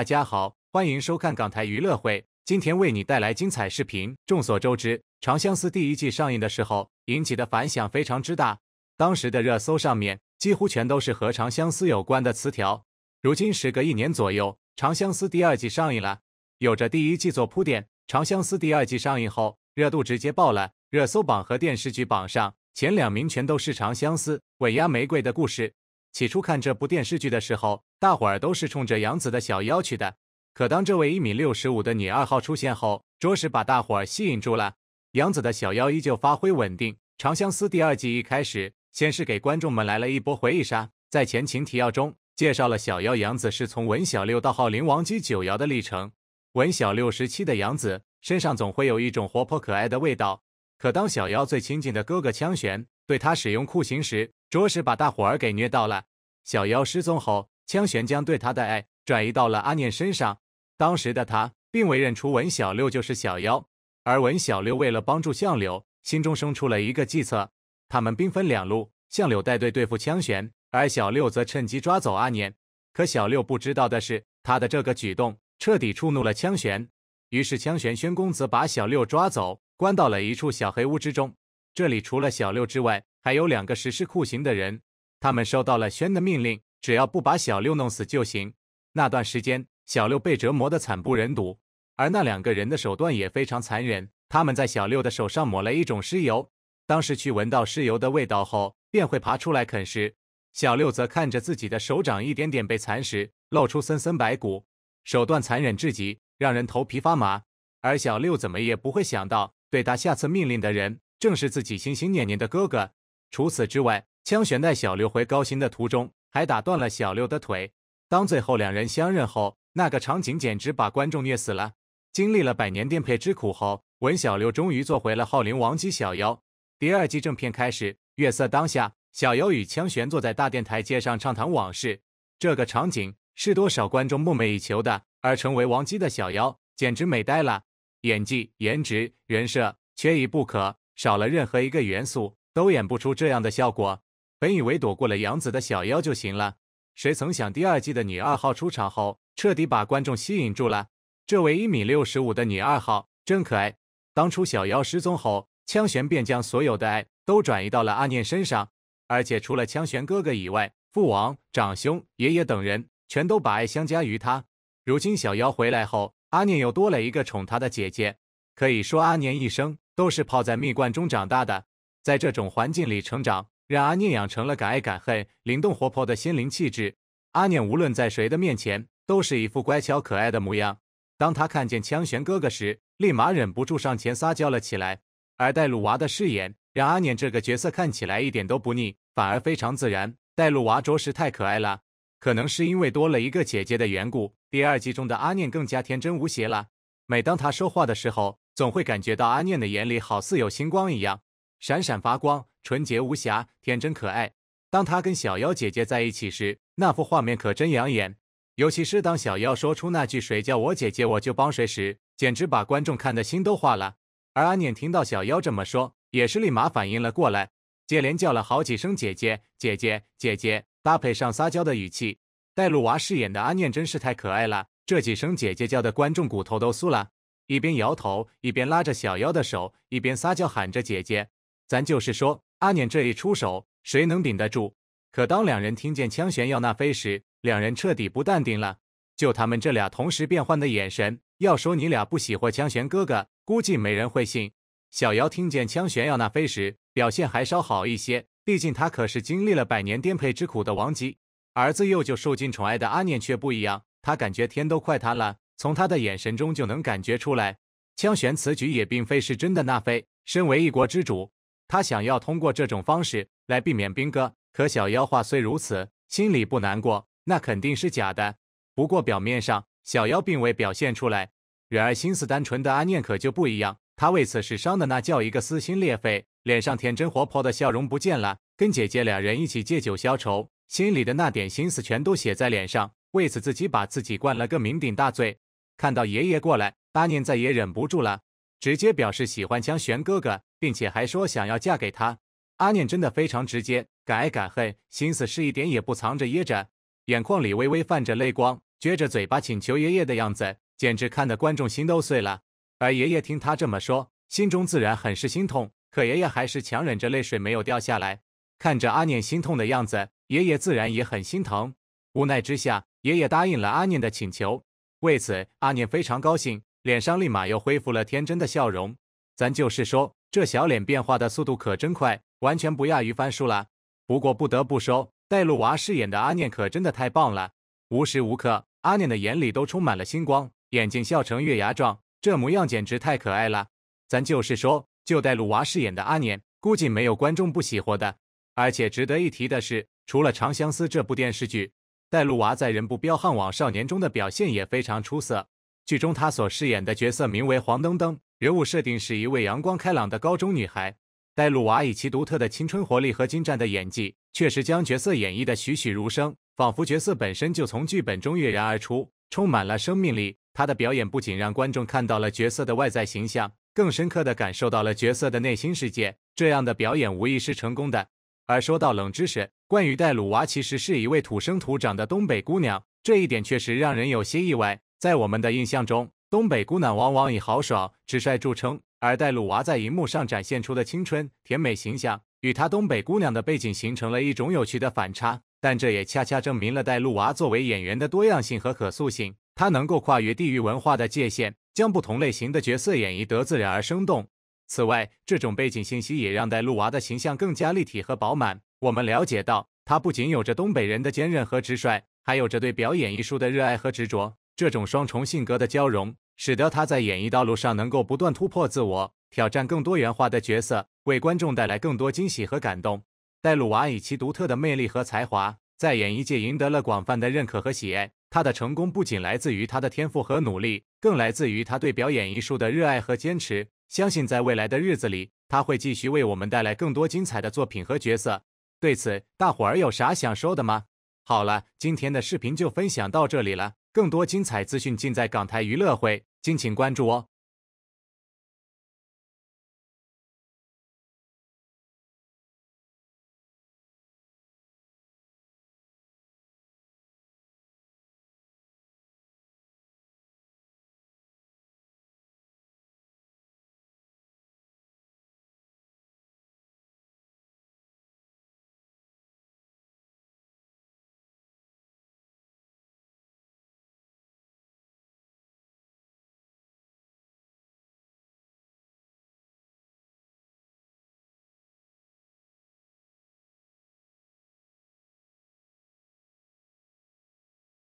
大家好，欢迎收看港台娱乐会，今天为你带来精彩视频。众所周知，《长相思》第一季上映的时候引起的反响非常之大，当时的热搜上面几乎全都是和《长相思》有关的词条。如今时隔一年左右，《长相思》第二季上映了，有着第一季做铺垫，《长相思》第二季上映后热度直接爆了，热搜榜和电视剧榜上前两名全都是《长相思》尾压玫瑰的故事。起初看这部电视剧的时候，大伙儿都是冲着杨紫的小夭去的。可当这位一米六十五的女二号出现后，着实把大伙儿吸引住了。杨紫的小夭依旧发挥稳定，《长相思》第二季一开始，先是给观众们来了一波回忆杀。在前情提要中，介绍了小妖杨紫是从文小六到号灵王姬九瑶的历程。文小六时期的杨紫，身上总会有一种活泼可爱的味道。可当小妖最亲近的哥哥枪玄对他使用酷刑时，着实把大伙儿给虐到了。小妖失踪后，枪玄将对他的爱转移到了阿念身上。当时的他并未认出文小六就是小妖，而文小六为了帮助相柳，心中生出了一个计策。他们兵分两路，相柳带队对付枪玄，而小六则趁机抓走阿念。可小六不知道的是，他的这个举动彻底触怒了枪玄，于是枪玄宣公子把小六抓走。关到了一处小黑屋之中，这里除了小六之外，还有两个实施酷刑的人。他们收到了轩的命令，只要不把小六弄死就行。那段时间，小六被折磨得惨不忍睹，而那两个人的手段也非常残忍。他们在小六的手上抹了一种尸油，当时去闻到尸油的味道后，便会爬出来啃食。小六则看着自己的手掌一点点被蚕食，露出森森白骨，手段残忍至极，让人头皮发麻。而小六怎么也不会想到。对他下次命令的人，正是自己心心念念的哥哥。除此之外，枪玄带小六回高新的途中，还打断了小六的腿。当最后两人相认后，那个场景简直把观众虐死了。经历了百年颠沛之苦后，文小六终于做回了浩灵王姬小妖。第二季正片开始，月色当下，小妖与枪玄坐在大殿台阶上畅谈往事。这个场景是多少观众梦寐以求的，而成为王姬的小妖简直美呆了。演技、颜值、人设缺一不可，少了任何一个元素都演不出这样的效果。本以为躲过了杨紫的小妖就行了，谁曾想第二季的女二号出场后，彻底把观众吸引住了。这位一米六十五的女二号真可爱。当初小妖失踪后，枪玄便将所有的爱都转移到了阿念身上，而且除了枪玄哥哥以外，父王、长兄、爷爷等人全都把爱相加于他。如今小妖回来后，阿念又多了一个宠她的姐姐，可以说阿念一生都是泡在蜜罐中长大的。在这种环境里成长，让阿念养成了敢爱敢恨、灵动活泼的心灵气质。阿念无论在谁的面前，都是一副乖巧可爱的模样。当他看见枪玄哥哥时，立马忍不住上前撒娇了起来。而戴鲁娃的饰演，让阿念这个角色看起来一点都不腻，反而非常自然。戴鲁娃着实太可爱了。可能是因为多了一个姐姐的缘故，第二季中的阿念更加天真无邪了。每当她说话的时候，总会感觉到阿念的眼里好似有星光一样闪闪发光，纯洁无瑕，天真可爱。当她跟小妖姐姐在一起时，那幅画面可真养眼。尤其是当小妖说出那句“谁叫我姐姐，我就帮谁”时，简直把观众看的心都化了。而阿念听到小妖这么说，也是立马反应了过来，接连叫了好几声“姐姐，姐姐，姐姐”。搭配上撒娇的语气，戴路娃饰演的阿念真是太可爱了。这几声姐姐叫的，观众骨头都酥了。一边摇头，一边拉着小妖的手，一边撒娇喊着姐姐。咱就是说，阿念这一出手，谁能顶得住？可当两人听见枪弦要那飞时，两人彻底不淡定了。就他们这俩同时变换的眼神，要说你俩不喜欢枪弦哥哥，估计没人会信。小妖听见枪弦要那飞时，表现还稍好一些。毕竟他可是经历了百年颠沛之苦的王姬，儿子幼就受尽宠爱的阿念却不一样，他感觉天都快塌了，从他的眼神中就能感觉出来。枪玄此举也并非是真的纳妃，身为一国之主，他想要通过这种方式来避免兵戈。可小妖话虽如此，心里不难过，那肯定是假的。不过表面上小妖并未表现出来，然而心思单纯的阿念可就不一样，他为此事伤的那叫一个撕心裂肺。脸上天真活泼的笑容不见了，跟姐姐两人一起借酒消愁，心里的那点心思全都写在脸上。为此，自己把自己灌了个酩酊大醉。看到爷爷过来，阿念再也忍不住了，直接表示喜欢江玄哥哥，并且还说想要嫁给他。阿念真的非常直接，敢爱敢恨，心思是一点也不藏着掖着。眼眶里微微泛着泪光，撅着嘴巴请求爷爷的样子，简直看得观众心都碎了。而爷爷听他这么说，心中自然很是心痛。可爷爷还是强忍着泪水没有掉下来，看着阿念心痛的样子，爷爷自然也很心疼。无奈之下，爷爷答应了阿念的请求。为此，阿念非常高兴，脸上立马又恢复了天真的笑容。咱就是说，这小脸变化的速度可真快，完全不亚于翻书了。不过不得不说，带路娃饰演的阿念可真的太棒了。无时无刻，阿念的眼里都充满了星光，眼睛笑成月牙状，这模样简直太可爱了。咱就是说。就戴露娃饰演的阿年，估计没有观众不喜欢的。而且值得一提的是，除了《长相思》这部电视剧，戴露娃在人不彪悍枉少年中的表现也非常出色。剧中他所饰演的角色名为黄登登，人物设定是一位阳光开朗的高中女孩。戴露娃以其独特的青春活力和精湛的演技，确实将角色演绎的栩栩如生，仿佛角色本身就从剧本中跃然而出，充满了生命力。他的表演不仅让观众看到了角色的外在形象。更深刻地感受到了角色的内心世界，这样的表演无疑是成功的。而说到冷知识，关于戴鲁娃其实是一位土生土长的东北姑娘，这一点确实让人有些意外。在我们的印象中，东北姑娘往往以豪爽、直率著称，而戴鲁娃在荧幕上展现出的青春甜美形象，与她东北姑娘的背景形成了一种有趣的反差。但这也恰恰证明了戴鲁娃作为演员的多样性和可塑性，她能够跨越地域文化的界限。将不同类型的角色演绎得自然而生动。此外，这种背景信息也让戴路娃的形象更加立体和饱满。我们了解到，他不仅有着东北人的坚韧和直率，还有着对表演艺术的热爱和执着。这种双重性格的交融，使得他在演艺道路上能够不断突破自我，挑战更多元化的角色，为观众带来更多惊喜和感动。戴路娃以其独特的魅力和才华，在演艺界赢得了广泛的认可和喜爱。他的成功不仅来自于他的天赋和努力。更来自于他对表演艺术的热爱和坚持。相信在未来的日子里，他会继续为我们带来更多精彩的作品和角色。对此，大伙儿有啥想说的吗？好了，今天的视频就分享到这里了。更多精彩资讯尽在港台娱乐汇，敬请关注哦。